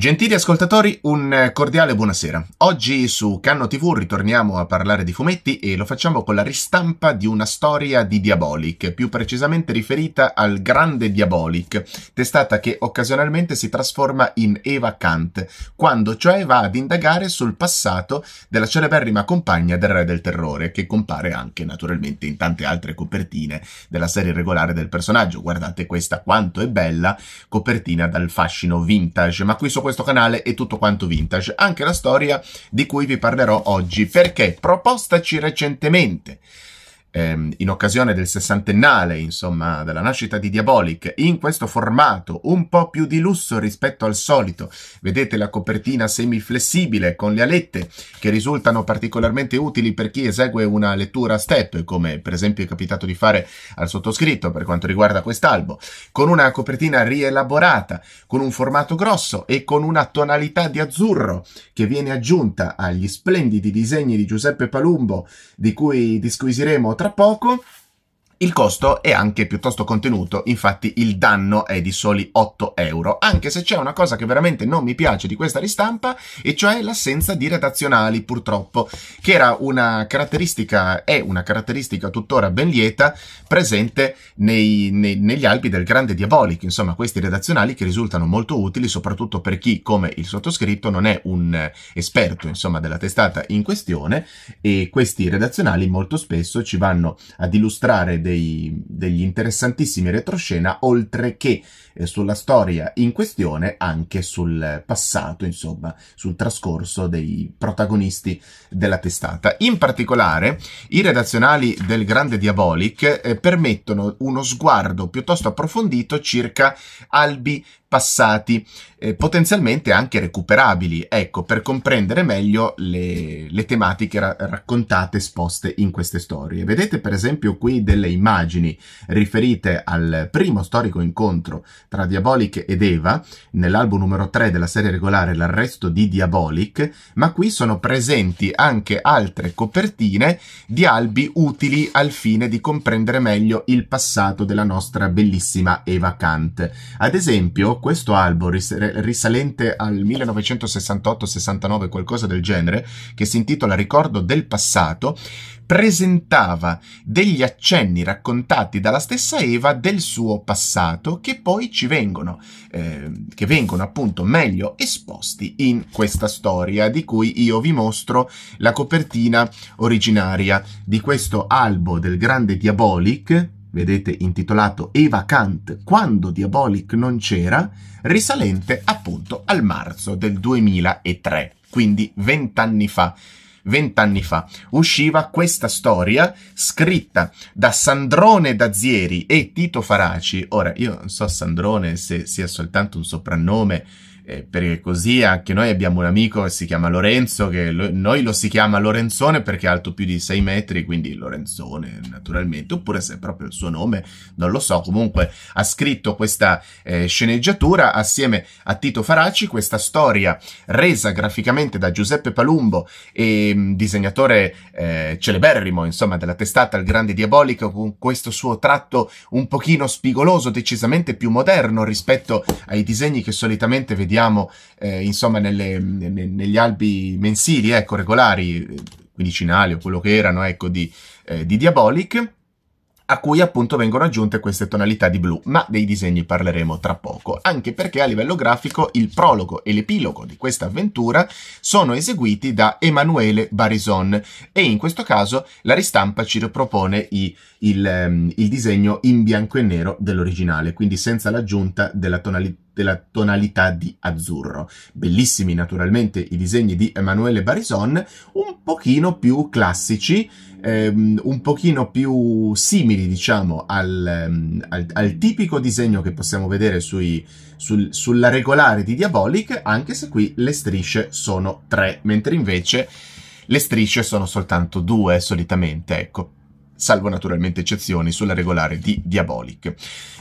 Gentili ascoltatori, un cordiale buonasera. Oggi su Canno TV ritorniamo a parlare di fumetti e lo facciamo con la ristampa di una storia di Diabolic, più precisamente riferita al grande Diabolic, testata che occasionalmente si trasforma in Eva Kant, quando cioè va ad indagare sul passato della celeberrima compagna del Re del Terrore, che compare anche naturalmente in tante altre copertine della serie regolare del personaggio. Guardate questa quanto è bella copertina dal fascino vintage, ma qui su questo canale è tutto quanto vintage, anche la storia di cui vi parlerò oggi, perché propostaci recentemente ehm, in occasione del sessantennale, insomma, della nascita di Diabolic, in questo formato un po' più di lusso rispetto al solito. Vedete la copertina semiflessibile con le alette che risultano particolarmente utili per chi esegue una lettura a step, come per esempio è capitato di fare al sottoscritto per quanto riguarda quest'albo, con una copertina rielaborata, con un formato grosso e con una tonalità di azzurro che viene aggiunta agli splendidi disegni di Giuseppe Palumbo, di cui disquisiremo tra pouco Il costo è anche piuttosto contenuto, infatti il danno è di soli 8 euro, anche se c'è una cosa che veramente non mi piace di questa ristampa, e cioè l'assenza di redazionali, purtroppo, che era una caratteristica, è una caratteristica tuttora ben lieta, presente nei, nei, negli albi del grande Diabolic, insomma questi redazionali che risultano molto utili, soprattutto per chi, come il sottoscritto, non è un esperto, insomma, della testata in questione, e questi redazionali molto spesso ci vanno ad illustrare dei, degli interessantissimi retroscena, oltre che eh, sulla storia in questione, anche sul passato, insomma, sul trascorso dei protagonisti della testata. In particolare, i redazionali del Grande Diabolic eh, permettono uno sguardo piuttosto approfondito circa albi passati, eh, potenzialmente anche recuperabili, ecco, per comprendere meglio le, le tematiche ra- raccontate, esposte in queste storie. Vedete per esempio qui delle immagini riferite al primo storico incontro tra Diabolic ed Eva, nell'album numero 3 della serie regolare L'arresto di Diabolic, ma qui sono presenti anche altre copertine di albi utili al fine di comprendere meglio il passato della nostra bellissima Eva Kant. Ad esempio, questo album ris- risalente al 1968-69, qualcosa del genere, che si intitola Ricordo del passato, presentava degli accenni raccontati dalla stessa Eva del suo passato che poi ci vengono, eh, che vengono appunto meglio esposti in questa storia di cui io vi mostro la copertina originaria di questo albo del grande Diabolic vedete intitolato Eva Kant quando Diabolic non c'era, risalente appunto al marzo del 2003, quindi vent'anni fa. Vent'anni fa usciva questa storia scritta da Sandrone Dazieri e Tito Faraci. Ora, io non so Sandrone se sia soltanto un soprannome eh, perché così anche noi abbiamo un amico che si chiama Lorenzo, che lo, noi lo si chiama Lorenzone perché è alto più di 6 metri, quindi Lorenzone naturalmente, oppure se è proprio il suo nome, non lo so. Comunque ha scritto questa eh, sceneggiatura assieme a Tito Faraci, questa storia resa graficamente da Giuseppe Palumbo, e, mh, mm, disegnatore eh, celeberrimo, insomma, della testata Il Grande Diabolico, con questo suo tratto un pochino spigoloso, decisamente più moderno rispetto ai disegni che solitamente vediamo vediamo eh, insomma nelle, ne, negli albi mensili, ecco, regolari, eh, quindicinali o quello che erano, ecco, di, eh, di Diabolic a cui appunto vengono aggiunte queste tonalità di blu, ma dei disegni parleremo tra poco, anche perché a livello grafico il prologo e l'epilogo di questa avventura sono eseguiti da Emanuele Barison e in questo caso la ristampa ci ripropone i, il, um, il, disegno in bianco e nero dell'originale, quindi senza l'aggiunta della, tonali- della tonalità di azzurro. Bellissimi naturalmente i disegni di Emanuele Barison, un pochino più classici, ehm, un pochino più simili, diciamo, al, ehm, al, al, tipico disegno che possiamo vedere sui, sul, sulla regolare di Diabolic, anche se qui le strisce sono tre, mentre invece le strisce sono soltanto due solitamente, ecco salvo naturalmente eccezioni sulla regolare di Diabolic.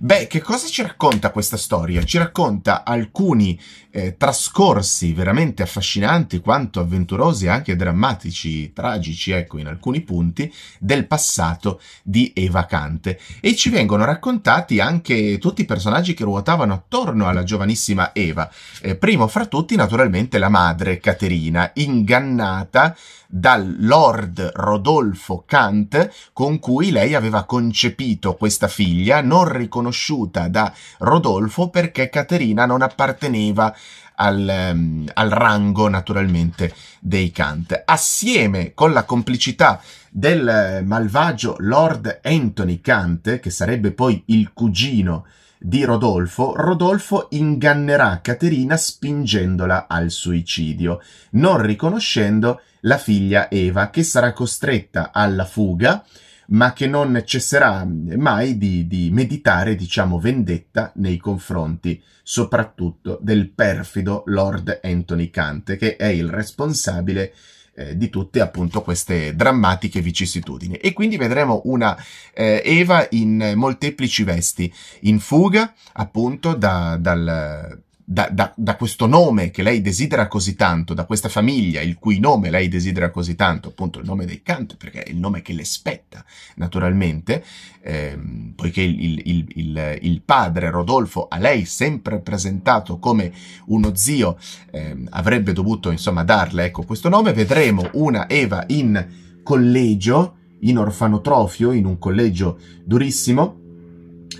Beh, che cosa ci racconta questa storia? Ci racconta alcuni eh, trascorsi veramente affascinanti quanto avventurosi e anche drammatici, tragici, ecco, in alcuni punti del passato di Eva Kante. E ci vengono raccontati anche tutti i personaggi che ruotavano attorno alla giovanissima Eva. Eh, primo fra tutti, naturalmente, la madre Caterina, ingannata dal Lord Rodolfo Kant, con cui lei aveva concepito questa figlia, non riconosciuta da Rodolfo perché Caterina non apparteneva al, ehm, al rango naturalmente dei Kant. Assieme con la complicità del eh, malvagio Lord Anthony Kant, che sarebbe poi il cugino di Rodolfo, Rodolfo ingannerà Caterina spingendola al suicidio, non riconoscendo la figlia Eva, che sarà costretta alla fuga ma che non cesserà mai di, di meditare, diciamo, vendetta nei confronti soprattutto del perfido Lord Anthony Kant, che è il responsabile eh, di tutte appunto queste drammatiche vicissitudini. E quindi vedremo una eh, Eva in molteplici vesti, in fuga appunto da, dal da, da, da, questo nome che lei desidera così tanto, da questa famiglia il cui nome lei desidera così tanto, appunto il nome dei Kant, perché è il nome che le spetta naturalmente, ehm, poiché il, il, il, il, padre Rodolfo a lei sempre presentato come uno zio, ehm, avrebbe dovuto insomma darle ecco, questo nome, vedremo una Eva in collegio, in orfanotrofio, in un collegio durissimo,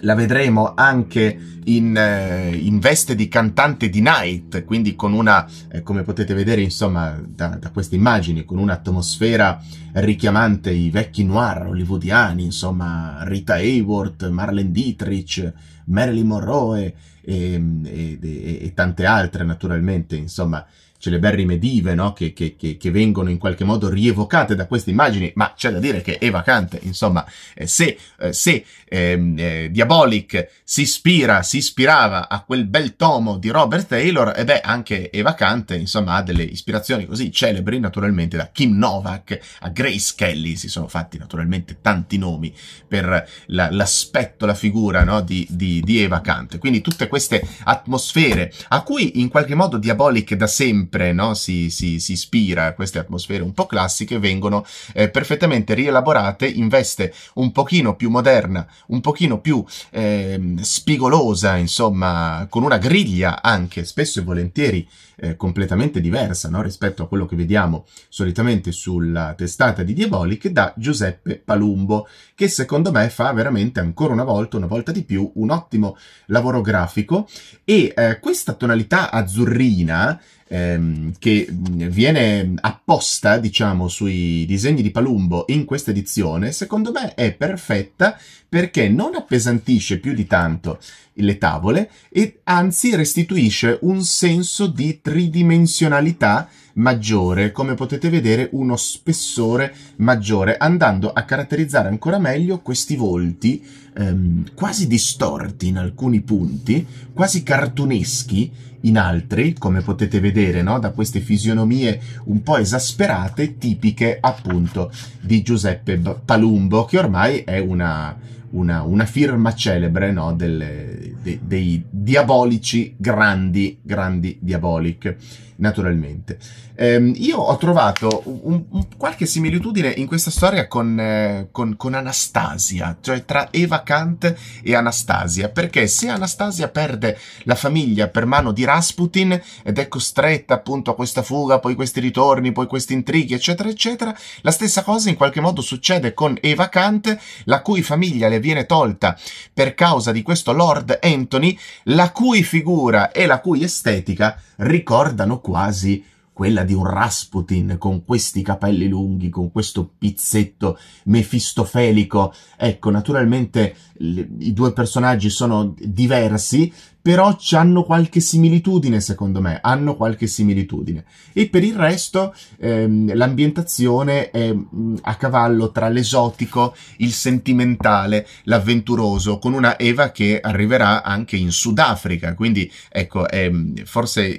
la vedremo anche in, eh, in, veste di cantante di Night, quindi con una, eh, come potete vedere insomma da, da queste immagini, con un'atmosfera richiamante i vecchi noir hollywoodiani, insomma Rita Hayworth, Marlene Dietrich, Marilyn Monroe e, e, e, e tante altre naturalmente, insomma celeberrime dive no? che, che, che, che, vengono in qualche modo rievocate da queste immagini, ma c'è da dire che Eva vacante, insomma, eh, se, eh, se ehm, eh, Diabolic si ispira, si ispirava a quel bel tomo di Robert Taylor, e eh beh, anche Eva vacante, insomma, ha delle ispirazioni così celebri naturalmente da Kim Novak a Grace Kelly, si sono fatti naturalmente tanti nomi per la, l'aspetto, la figura no? di, di, di Evacante. Quindi tutte queste atmosfere a cui in qualche modo Diabolic da sempre sempre no? si, si, si, ispira a queste atmosfere un po' classiche, vengono eh, perfettamente rielaborate in veste un pochino più moderna, un pochino più eh, spigolosa, insomma, con una griglia anche spesso e volentieri eh, completamente diversa no? rispetto a quello che vediamo solitamente sulla testata di Diabolic da Giuseppe Palumbo, che secondo me fa veramente ancora una volta, una volta di più, un ottimo lavoro grafico e eh, questa tonalità azzurrina ehm, che viene apposta, diciamo, sui disegni di Palumbo in questa edizione, secondo me è perfetta perché non appesantisce più di tanto le tavole e anzi restituisce un senso di tridimensionalità maggiore, come potete vedere uno spessore maggiore, andando a caratterizzare ancora meglio questi volti ehm, quasi distorti in alcuni punti, quasi cartuneschi in altri, come potete vedere no? da queste fisionomie un po' esasperate, tipiche appunto di Giuseppe Palumbo, che ormai è una, una, una firma celebre no? Delle, de, dei diabolici grandi, grandi diabolic naturalmente. Ehm, io ho trovato un, un, qualche similitudine in questa storia con, eh, con, con, Anastasia, cioè tra Eva Kant e Anastasia, perché se Anastasia perde la famiglia per mano di Rasputin ed è costretta appunto a questa fuga, poi questi ritorni, poi questi intrighi, eccetera, eccetera, la stessa cosa in qualche modo succede con Eva Kant, la cui famiglia le viene tolta per causa di questo Lord Anthony, la cui figura e la cui estetica ricordano qui quase quella di un Rasputin con questi capelli lunghi, con questo pizzetto mefistofelico. Ecco, naturalmente i due personaggi sono diversi, però hanno qualche similitudine, secondo me, hanno qualche similitudine. E per il resto ehm, l'ambientazione è mh, a cavallo tra l'esotico, il sentimentale, l'avventuroso, con una Eva che arriverà anche in Sudafrica, quindi ecco, è ehm, forse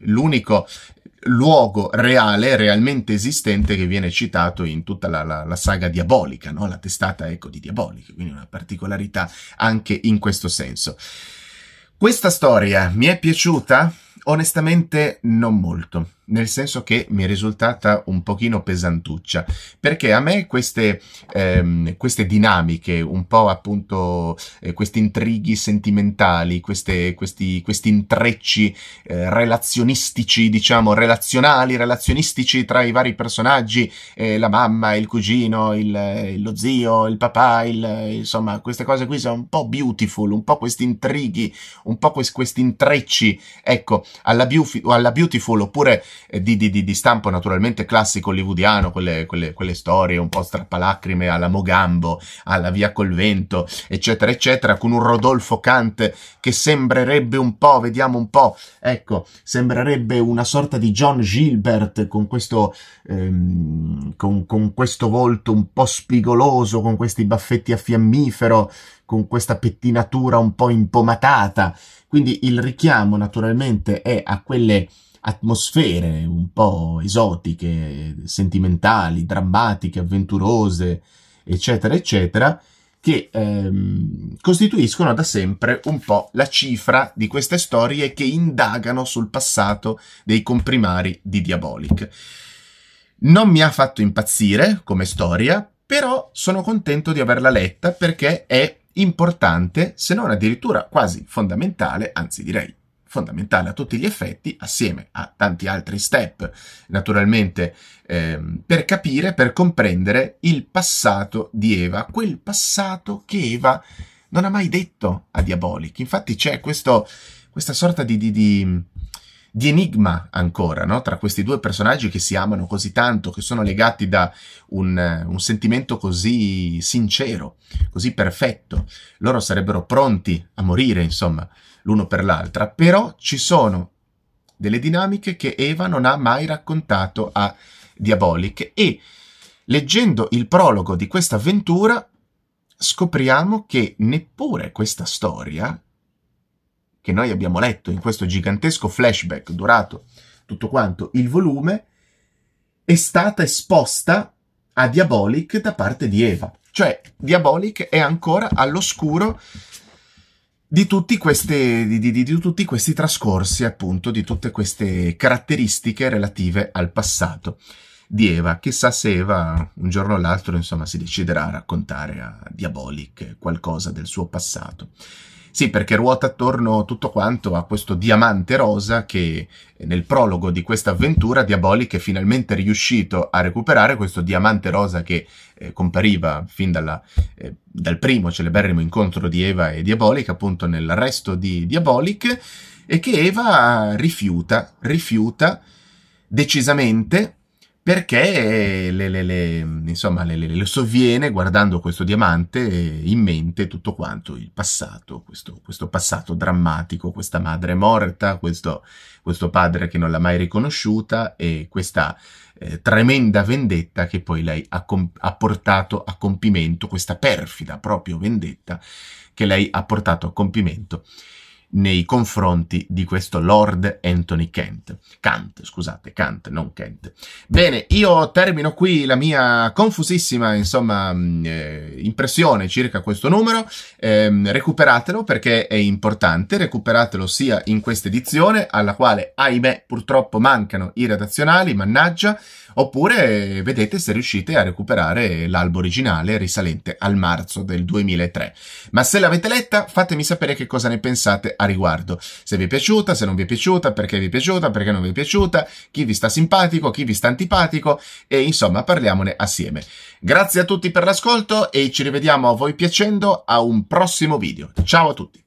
l'unico luogo reale, realmente esistente, che viene citato in tutta la, la, la saga diabolica, no? la testata ecco, di diabolica, quindi una particolarità anche in questo senso. Questa storia mi è piaciuta? Onestamente non molto nel senso che mi è risultata un pochino pesantuccia, perché a me queste, ehm, queste dinamiche, un po' appunto eh, questi intrighi sentimentali, queste, questi, questi, intrecci eh, relazionistici, diciamo, relazionali, relazionistici tra i vari personaggi, eh, la mamma, il cugino, il, eh, lo zio, il papà, il, eh, insomma, queste cose qui sono un po' beautiful, un po' questi intrighi, un po' questi intrecci, ecco, alla, beauf- alla beautiful oppure di, di, di, di stampo naturalmente classico hollywoodiano, quelle, quelle, quelle, storie un po' strappalacrime alla Mogambo, alla Via col Vento, eccetera, eccetera, con un Rodolfo Kant che sembrerebbe un po', vediamo un po', ecco, sembrerebbe una sorta di John Gilbert con questo, ehm, con, con questo volto un po' spigoloso, con questi baffetti a fiammifero, con questa pettinatura un po' impomatata. Quindi il richiamo naturalmente è a quelle atmosfere un po' esotiche, sentimentali, drammatiche, avventurose, eccetera, eccetera, che ehm, costituiscono da sempre un po' la cifra di queste storie che indagano sul passato dei comprimari di Diabolic. Non mi ha fatto impazzire come storia, però sono contento di averla letta perché è importante, se non addirittura quasi fondamentale, anzi direi fondamentale a tutti gli effetti, assieme a tanti altri step, naturalmente, ehm, per capire, per comprendere il passato di Eva, quel passato che Eva non ha mai detto a Diabolic. Infatti c'è questo, questa sorta di, di, di di enigma ancora no? tra questi due personaggi che si amano così tanto, che sono legati da un, un, sentimento così sincero, così perfetto. Loro sarebbero pronti a morire, insomma, l'uno per l'altra, però ci sono delle dinamiche che Eva non ha mai raccontato a Diabolic e leggendo il prologo di questa avventura scopriamo che neppure questa storia che noi abbiamo letto in questo gigantesco flashback durato tutto quanto il volume è stata esposta a Diabolic da parte di Eva. Cioè, Diabolic è ancora all'oscuro di tutti, questi, di, di, di tutti questi trascorsi, appunto, di tutte queste caratteristiche relative al passato di Eva. Chissà se Eva un giorno o l'altro, insomma, si deciderà a raccontare a Diabolic qualcosa del suo passato. Sì, perché ruota attorno tutto quanto a questo diamante rosa che nel prologo di questa avventura Diabolic è finalmente riuscito a recuperare questo diamante rosa che eh, compariva fin dalla, eh, dal primo celeberrimo incontro di Eva e Diabolic, appunto nel resto di Diabolic, e che Eva rifiuta, rifiuta decisamente perché le, le, le, insomma, le, sovviene guardando questo diamante in mente tutto quanto il passato, questo, questo passato drammatico, questa madre morta, questo, questo padre che non l'ha mai riconosciuta e questa eh, tremenda vendetta che poi lei ha, comp- ha portato a compimento, questa perfida proprio vendetta che lei ha portato a compimento nei confronti di questo Lord Anthony Kent. Kant, scusate, Kant, non Kent. Bene, io termino qui la mia confusissima, insomma, mm, eh, impressione circa questo numero. Eh, recuperatelo perché è importante, recuperatelo sia in questa edizione, alla quale, ahimè, purtroppo mancano i redazionali, mannaggia, oppure eh, vedete se riuscite a recuperare l'albo originale risalente al marzo del 2003. Ma se l'avete letta, fatemi sapere che cosa ne pensate a riguardo. Se vi è piaciuta, se non vi è piaciuta, perché vi è piaciuta, perché non vi è piaciuta, chi vi sta simpatico, chi vi sta antipatico e insomma parliamone assieme. Grazie a tutti per l'ascolto e ci rivediamo a voi piacendo a un prossimo video. Ciao a tutti!